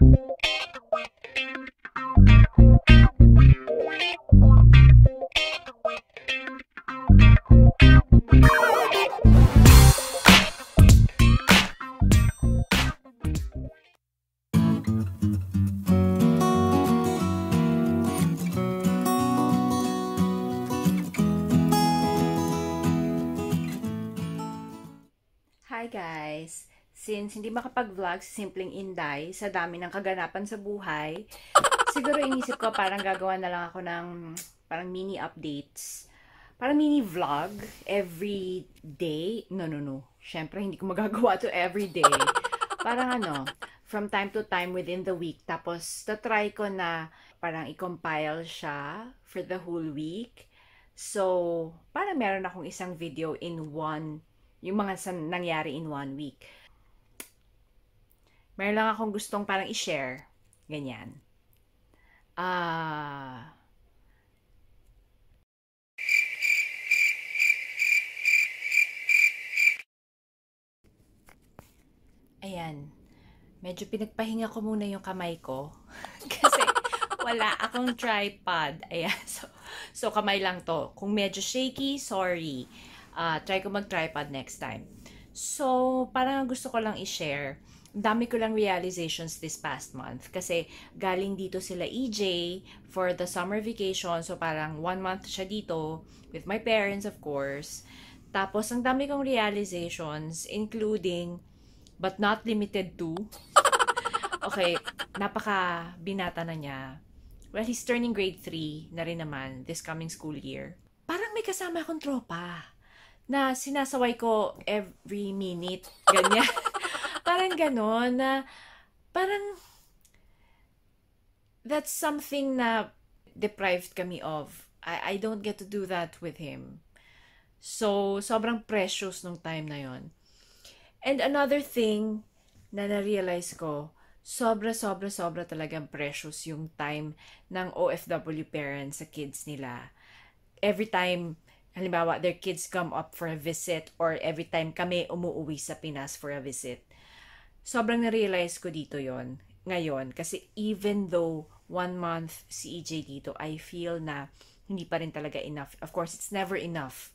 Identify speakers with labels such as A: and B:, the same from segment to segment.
A: Hi guys, Since hindi makapag-vlog si Simpleng Inday sa dami ng kaganapan sa buhay, siguro inisip ko parang gagawa na lang ako ng parang mini updates. Parang mini vlog every day. No, no, no. Siyempre, hindi ko magagawa to every day. Parang ano, from time to time within the week. Tapos, tatry ko na parang i-compile siya for the whole week. So, parang meron akong isang video in one, yung mga nangyari in one week. Meron lang akong gustong parang i-share. Ganyan. Ah... Uh, Ayan. Medyo pinagpahinga ko muna yung kamay ko. kasi wala akong tripod. Ayan. So, so kamay lang to. Kung medyo shaky, sorry. Uh, try ko mag-tripod next time. So, parang gusto ko lang i-share dami ko lang realizations this past month kasi galing dito sila EJ for the summer vacation so parang one month siya dito with my parents of course tapos ang dami kong realizations including but not limited to okay napaka binata na niya well he's turning grade 3 na rin naman this coming school year parang may kasama akong tropa na sinasaway ko every minute ganyan parang ganon na parang that's something na deprived kami of. I, I don't get to do that with him. So, sobrang precious nung time na yon. And another thing na na-realize ko, sobra, sobra, sobra talagang precious yung time ng OFW parents sa kids nila. Every time, halimbawa, their kids come up for a visit or every time kami umuwi sa Pinas for a visit, sobrang na-realize ko dito yon ngayon. Kasi even though one month si EJ dito, I feel na hindi pa rin talaga enough. Of course, it's never enough.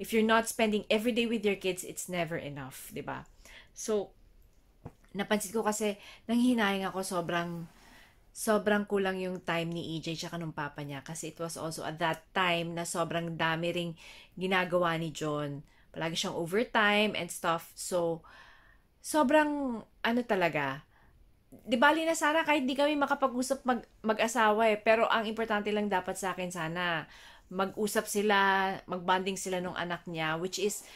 A: If you're not spending every day with your kids, it's never enough, di ba? So, napansin ko kasi, nang hinayang ako sobrang, sobrang kulang yung time ni EJ tsaka nung papa niya. Kasi it was also at that time na sobrang dami ring ginagawa ni John. Palagi siyang overtime and stuff. So, sobrang, ano talaga, di bali na sana kahit di kami makapag-usap mag, mag-asawa eh, pero ang importante lang dapat sa akin sana, mag-usap sila, mag-bonding sila nung anak niya, which is,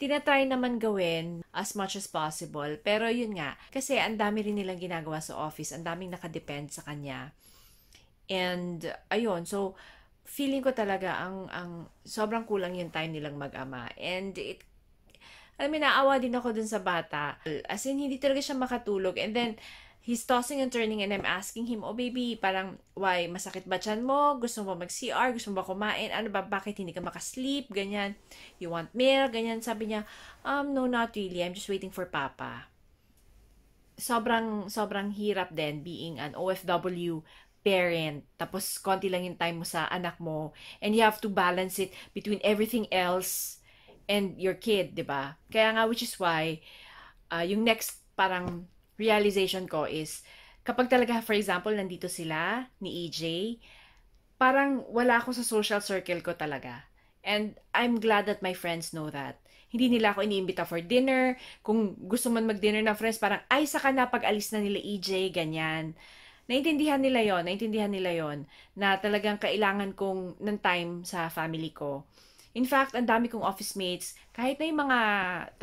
A: tinatry naman gawin as much as possible. Pero yun nga, kasi ang dami rin nilang ginagawa sa office, ang daming nakadepend sa kanya. And, ayun, so, feeling ko talaga ang, ang sobrang kulang yung time nilang mag-ama. And it alam mo, naawa din ako dun sa bata. As in, hindi talaga siya makatulog. And then, he's tossing and turning and I'm asking him, oh baby, parang, why, masakit ba tiyan mo? Gusto mo mag-CR? Gusto mo ba kumain? Ano ba, bakit hindi ka makasleep? Ganyan. You want milk? Ganyan. Sabi niya, um, no, not really. I'm just waiting for papa. Sobrang, sobrang hirap din being an OFW parent. Tapos, konti lang yung time mo sa anak mo. And you have to balance it between everything else and your kid, 'di ba? Kaya nga which is why uh, yung next parang realization ko is kapag talaga for example nandito sila ni EJ, parang wala ako sa social circle ko talaga. And I'm glad that my friends know that. Hindi nila ako iniimbita for dinner. Kung gusto man mag-dinner na friends, parang, ay, saka na pag-alis na nila EJ, ganyan. Naintindihan nila yon naintindihan nila yon na talagang kailangan kong ng time sa family ko In fact, ang dami kong office mates, kahit na yung mga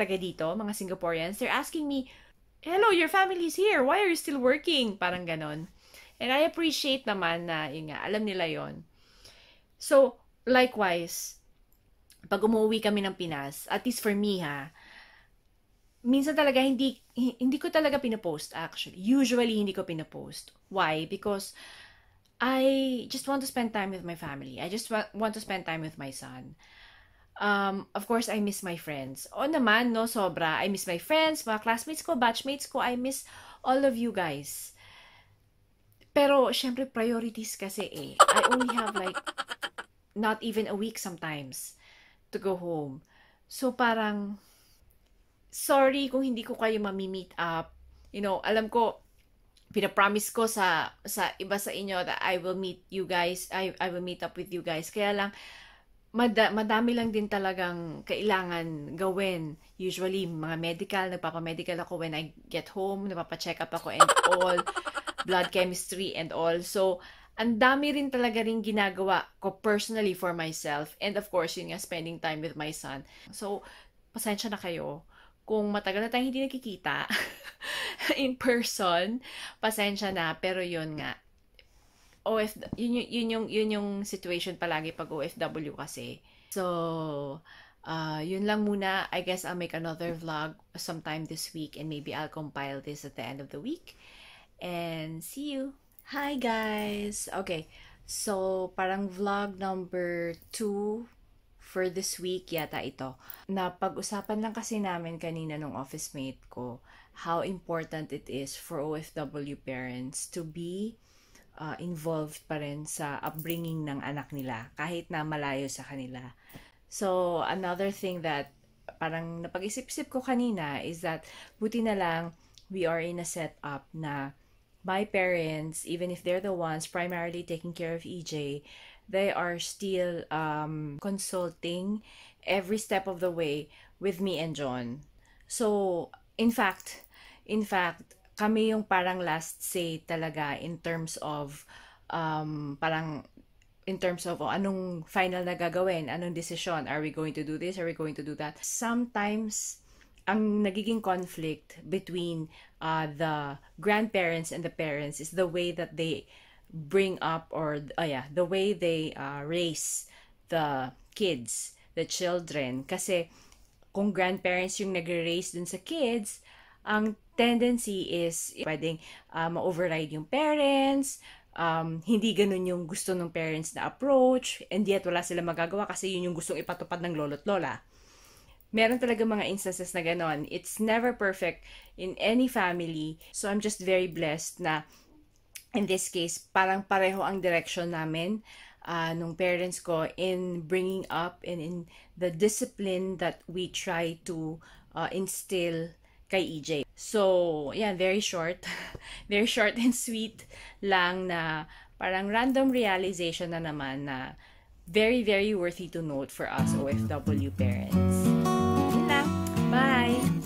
A: taga dito, mga Singaporeans, they're asking me, Hello, your family's here. Why are you still working? Parang ganon. And I appreciate naman na, yun nga, alam nila yon. So, likewise, pag umuwi kami ng Pinas, at least for me ha, minsan talaga hindi hindi ko talaga pinapost actually. Usually hindi ko pinapost. Why? Because I just want to spend time with my family. I just wa- want to spend time with my son. Um, of course, I miss my friends. O naman, no, sobra. I miss my friends, mga classmates ko, batchmates ko. I miss all of you guys. Pero, syempre, priorities kasi eh. I only have like, not even a week sometimes to go home. So, parang, sorry kung hindi ko kayo mamimi-meet up. You know, alam ko, pinapromise ko sa sa iba sa inyo that I will meet you guys, I, I will meet up with you guys. Kaya lang, mad- madami lang din talagang kailangan gawin. Usually, mga medical, nagpapa-medical ako when I get home, nagpapa-check up ako and all, blood chemistry and all. So, ang dami rin talaga rin ginagawa ko personally for myself. And of course, yun nga, spending time with my son. So, pasensya na kayo kung matagal na tayong hindi nakikita in person, pasensya na, pero yun nga. OF, yun, yun, yun, yung, yun yung situation palagi pag OFW kasi. So, uh, yun lang muna. I guess I'll make another vlog sometime this week and maybe I'll compile this at the end of the week. And see you! Hi guys! Okay, so parang vlog number 2 for this week yata ito. Na pag usapan lang kasi namin kanina nung office mate ko how important it is for OFW parents to be uh, involved pa rin sa upbringing ng anak nila kahit na malayo sa kanila. So, another thing that parang napag-isip-isip ko kanina is that buti na lang we are in a setup na my parents, even if they're the ones primarily taking care of EJ, they are still um, consulting every step of the way with me and John. So, in fact, in fact, kami yung parang last say talaga in terms of um, parang in terms of oh, anong final na gagawin, anong decision, are we going to do this, are we going to do that. Sometimes, ang nagiging conflict between uh, the grandparents and the parents is the way that they bring up or uh, yeah, the way they uh, raise the kids, the children. Kasi kung grandparents yung nag-raise dun sa kids, ang tendency is pwedeng uh, ma-override yung parents, um, hindi ganun yung gusto ng parents na approach, and yet wala sila magagawa kasi yun yung gustong ipatupad ng lolo't lola meron talaga mga instances na ganon. It's never perfect in any family. So I'm just very blessed na in this case, parang pareho ang direction namin uh, nung parents ko in bringing up and in the discipline that we try to uh, instill kay EJ. So, yeah, very short. very short and sweet lang na parang random realization na naman na very, very worthy to note for us OFW parents. Bye.